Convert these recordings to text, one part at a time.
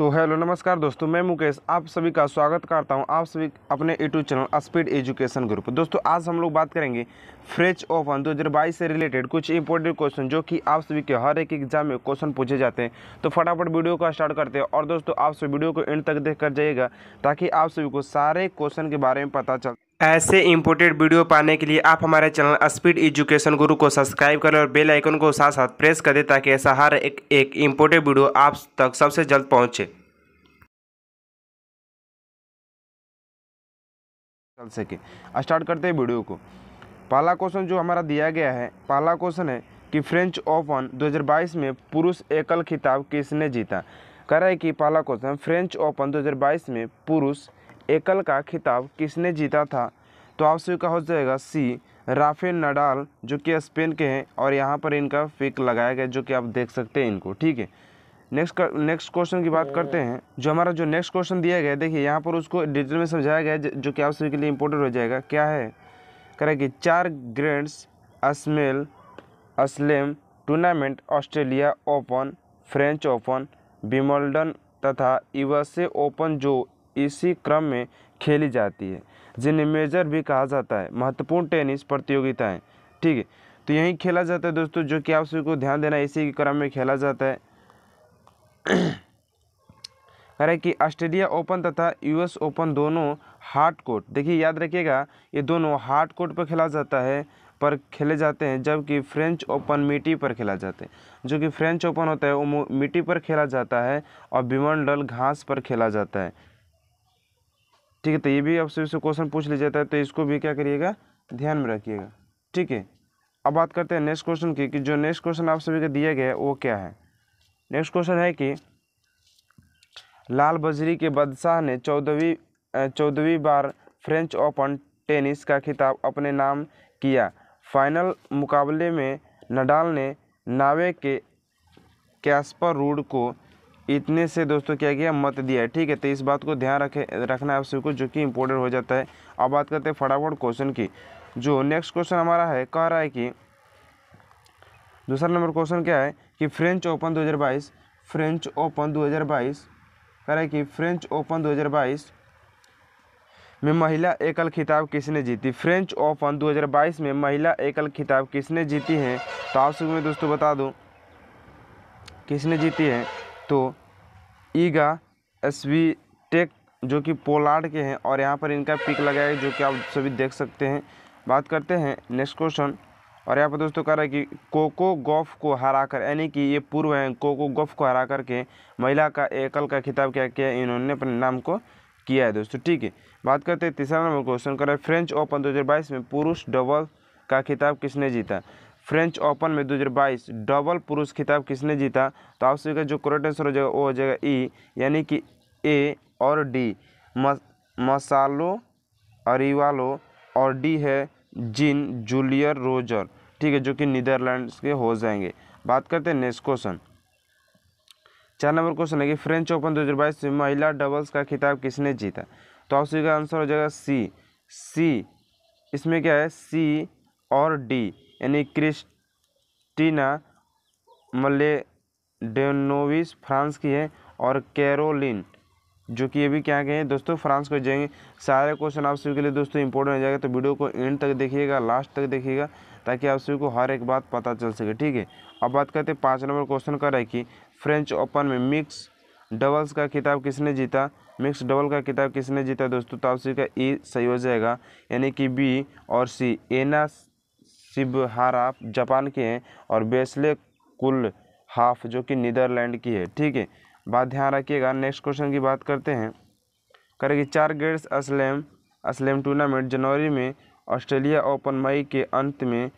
तो हेलो नमस्कार दोस्तों मैं मुकेश आप सभी का स्वागत करता हूं आप सभी अपने YouTube channel speed education group दोस्तों आज हम लोग बात करेंगे फ्रेंच ओपन 2022 से रिलेटेड कुछ इंपॉर्टेंट क्वेश्चन जो कि आप सभी के हर एक एग्जाम में क्वेश्चन पूछे जाते हैं तो फटाफट वीडियो को स्टार्ट करते हैं और दोस्तों आप सभी वीडियो को एंड तक देख कर जाइएगा ताकि आप सभी को सारे क्वेश्चन के बारे में पता चल ऐसे इंपोर्टेड वीडियो पाने के लिए आप हमारे चैनल स्पीड एजुकेशन गुरु को सब्सक्राइब करें और बेल आइकन को साथ साथ प्रेस करें ताकि ऐसा हर एक एक इंपोर्टेड वीडियो आप तक सबसे जल्द पहुंचे चल सके स्टार्ट करते हैं वीडियो को पहला क्वेश्चन जो हमारा दिया गया है पहला क्वेश्चन है कि फ्रेंच ओपन 2022 में पुरुष एकल खिताब किसने जीता कह रहा है कि पहला क्वेश्चन फ्रेंच ओपन 2022 में पुरुष एकल का खिताब किसने जीता था तो आपसे का हो जाएगा सी राफेल नडाल जो कि स्पेन के हैं और यहाँ पर इनका फिक लगाया गया जो कि आप देख सकते हैं इनको ठीक है नेक्स्ट नेक्स्ट क्वेश्चन की बात करते हैं जो हमारा जो नेक्स्ट क्वेश्चन दिया गया है देखिए यहाँ पर उसको डिटेल में समझाया गया है जो कि आप सभी के लिए इम्पोर्टेंट हो जाएगा क्या है करें कि चार ग्रेंड्स असमेल असलेम tournament Australia open French open Wimbledon तथा यूएसए ओपन जो इसी क्रम में खेली जाती है जिन्हें मेजर भी कहा जाता है महत्वपूर्ण टेनिस प्रतियोगिताएँ ठीक है तो यही खेला जाता है दोस्तों जो कि आप सभी को ध्यान देना इसी के क्रम में खेला जाता है अरे कि ऑस्ट्रेलिया ओपन तथा यूएस ओपन दोनों हार्ड कोर्ट देखिए याद रखिएगा ये दोनों हार्ड कोर्ट पर खेला जाता है पर खेले जाते हैं जबकि फ्रेंच ओपन मिट्टी पर खेला जाते हैं जो कि फ्रेंच ओपन होता है वो मिट्टी पर खेला जाता है और विमंडल घास पर खेला जाता है ठीक है तो ये भी आपसे से क्वेश्चन पूछ लिया जाता है तो इसको भी क्या करिएगा ध्यान में रखिएगा ठीक है अब बात करते हैं नेक्स्ट क्वेश्चन की कि जो नेक्स्ट क्वेश्चन आप सभी को दिया गया है वो क्या है नेक्स्ट क्वेश्चन है कि लाल बजरी के बादशाह ने चौदहवीं चौदहवीं बार फ्रेंच ओपन टेनिस का खिताब अपने नाम किया फाइनल मुकाबले में नडाल ने नावे के कैस्पर रूड को इतने से दोस्तों क्या किया मत दिया है ठीक है तो इस बात को ध्यान रखे रखना है आप सबको जो कि इम्पोर्टेंट हो जाता है अब बात करते हैं फटाफट क्वेश्चन की जो नेक्स्ट क्वेश्चन हमारा है कह रहा है कि दूसरा नंबर क्वेश्चन क्या है कि फ्रेंच ओपन 2022 फ्रेंच ओपन 2022 कह रहा है कि फ्रेंच ओपन 2022 में महिला एकल खिताब किसने जीती फ्रेंच ओपन 2022 में महिला एकल खिताब किसने जीती है तो आप सब मैं दोस्तों बता दूँ किसने जीती है तो ईगा एस वी टेक जो कि पोलार्ड के हैं और यहाँ पर इनका पिक लगाया जो कि आप सभी देख सकते हैं बात करते हैं नेक्स्ट क्वेश्चन और यहाँ पर दोस्तों कह रहा है कि कोको गोफ को हराकर यानी कि ये पूर्व हैं कोको गोफ को हरा करके महिला का एकल का खिताब क्या किया इन्होंने अपने नाम को किया है दोस्तों ठीक है बात करते हैं तीसरा नंबर क्वेश्चन कर रहे हैं फ्रेंच ओपन 2022 में पुरुष डबल का खिताब किसने जीता फ्रेंच ओपन में बाईस डबल पुरुष खिताब किसने जीता तो आपसे का जो करेक्ट आंसर हो जाएगा वो हो जाएगा ई e, यानी कि ए और डी मसालो अरिवालो और डी है जिन जूलियर रोजर ठीक है जो कि नीदरलैंड्स के हो जाएंगे बात करते हैं नेक्स्ट क्वेश्चन चार नंबर क्वेश्चन है कि फ्रेंच ओपन 2022 में महिला डबल्स का खिताब किसने जीता तो आपसे का आंसर हो जाएगा सी सी इसमें क्या है सी और डी यानी क्रिस्टीना मलेडेनोविस फ्रांस की है और कैरोलिन जो कि ये भी क्या कहें दोस्तों फ्रांस को जाएंगे सारे क्वेश्चन आप सभी के लिए दोस्तों इंपॉर्टेंट हो जाएगा तो वीडियो को एंड तक देखिएगा लास्ट तक देखिएगा ताकि आप सभी को हर एक बात पता चल सके ठीक है अब बात करते हैं पाँच नंबर क्वेश्चन का रहे कि फ्रेंच ओपन में मिक्स डबल्स का किताब किसने जीता मिक्स डबल का किताब किसने जीता दोस्तों तो आप सभी का ई सही हो जाएगा यानी कि बी और सी एना शिबहारा जापान की है और बेस्ले कुल हाफ जो कि नीदरलैंड की है ठीक है बात ध्यान रखिएगा नेक्स्ट क्वेश्चन की बात करते हैं करेगी चार गेट्स असलेम असलेम टूर्नामेंट जनवरी में ऑस्ट्रेलिया ओपन मई के अंत में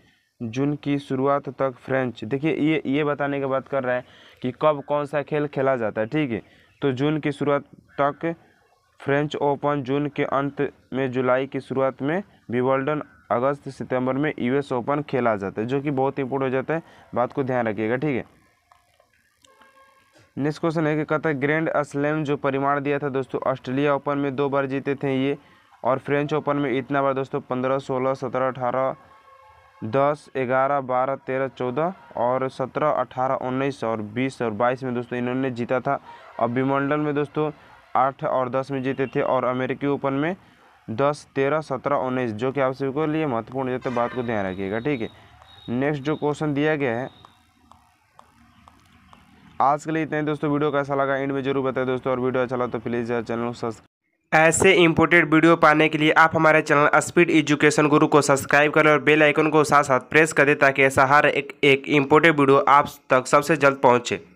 जून की शुरुआत तक फ्रेंच देखिए ये ये बताने की बात कर रहा है कि कब कौन सा खेल खेला जाता है ठीक है तो जून की शुरुआत तक फ्रेंच ओपन जून के अंत में जुलाई की शुरुआत में विवल्डन अगस्त सितंबर में यूएस ओपन खेला जाता है जो कि बहुत इंपोर्ट हो जाता है बात को ध्यान रखिएगा ठीक है नेक्स्ट क्वेश्चन है कि कतः ग्रैंड असलेम जो परिमाण दिया था दोस्तों ऑस्ट्रेलिया ओपन में दो बार जीते थे ये और फ्रेंच ओपन में इतना बार दोस्तों पंद्रह सोलह सत्रह अठारह दस ग्यारह बारह तेरह चौदह और सत्रह अठारह उन्नीस और बीस और बाईस में दोस्तों इन्होंने जीता था और विमंडल में दोस्तों आठ और दस में जीते थे और अमेरिकी ओपन में दस तेरह सत्रह उन्नीस जो कि आप सभी लिए महत्वपूर्ण है तो बात को ध्यान रखिएगा ठीक है नेक्स्ट जो क्वेश्चन दिया गया है आज के लिए इतना दोस्तों वीडियो कैसा लगा एंड में जरूर बताएं दोस्तों और वीडियो अच्छा लगा तो प्लीज़ यार चैनल को सब्सक्राइब ऐसे इंपोर्टेड वीडियो पाने के लिए आप हमारे चैनल स्पीड एजुकेशन गुरु को सब्सक्राइब करें और बेल आइकन को साथ साथ प्रेस कर दें ताकि ऐसा हर एक एक इंपोर्टेड वीडियो आप तक सबसे जल्द पहुंचे